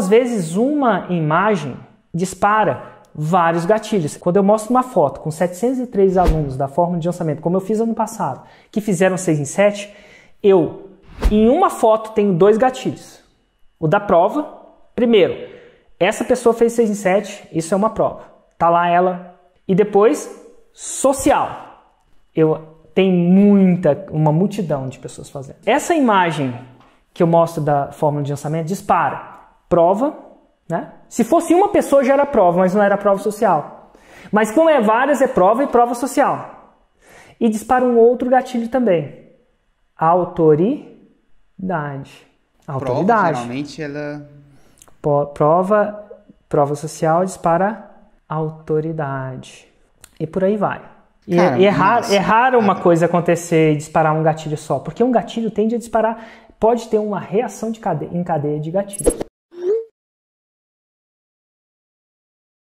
Às vezes, uma imagem dispara vários gatilhos. Quando eu mostro uma foto com 703 alunos da forma de lançamento, como eu fiz ano passado, que fizeram 6 em 7, eu, em uma foto, tenho dois gatilhos. O da prova, primeiro, essa pessoa fez 6 em 7, isso é uma prova. Tá lá ela. E depois, social. Eu tenho muita, uma multidão de pessoas fazendo. Essa imagem que eu mostro da fórmula de lançamento dispara prova, né? Se fosse uma pessoa já era prova, mas não era prova social. Mas como é várias, é prova e prova social. E dispara um outro gatilho também. Autoridade. Autoridade. Prova, geralmente ela prova prova social dispara autoridade. E por aí vai. E, Cara, é, raro, é raro uma ah. coisa acontecer e disparar um gatilho só, porque um gatilho tende a disparar, pode ter uma reação de cadeia, em cadeia de gatilhos.